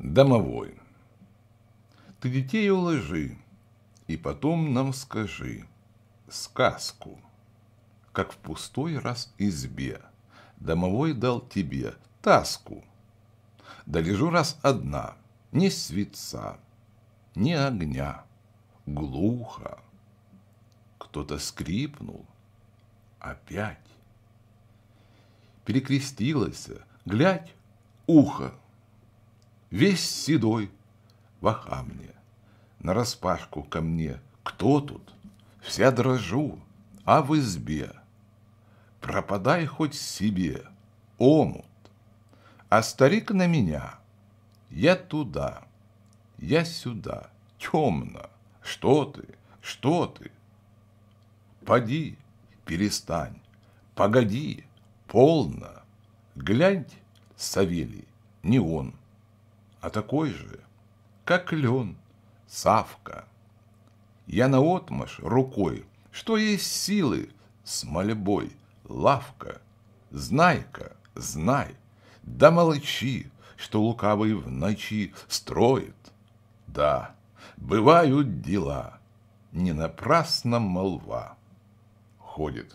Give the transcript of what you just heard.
Домовой. Ты детей уложи, и потом нам скажи сказку, как в пустой раз избе. Домовой дал тебе таску. Долежу раз одна, ни свица, ни огня, глухо. Кто-то скрипнул. Опять. Перекрестилась, глядь, ухо весь седой, в охамне, распашку ко мне. Кто тут? Вся дрожу, а в избе. Пропадай хоть себе, омут. А старик на меня. Я туда, я сюда, темно. Что ты, что ты? Поди, перестань, погоди, полно. Глянь, Савелий, не он а такой же, как лен, савка. Я наотмашь рукой, что есть силы, с мольбой, лавка, Знайка, знай, да молчи, что лукавый в ночи строит. Да, бывают дела, не напрасно молва ходит.